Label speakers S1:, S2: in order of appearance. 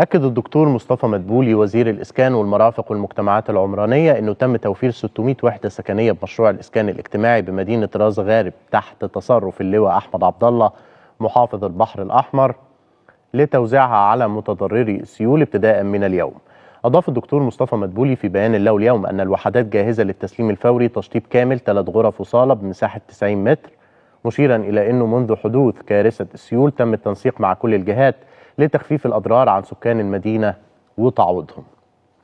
S1: أكد الدكتور مصطفى مدبولي وزير الإسكان والمرافق والمجتمعات العمرانية أنه تم توفير 600 وحدة سكنية بمشروع الإسكان الاجتماعي بمدينة راس غارب تحت تصرف اللواء أحمد عبد الله محافظ البحر الأحمر لتوزيعها على متضرري سيول ابتداء من اليوم أضاف الدكتور مصطفى مدبولي في بيان له اليوم أن الوحدات جاهزة للتسليم الفوري تشطيب كامل ثلاث غرف وصالة بمساحة 90 متر مشيرا إلى أنه منذ حدوث كارثة السيول تم التنسيق مع كل الجهات لتخفيف الأضرار عن سكان المدينة وتعويضهم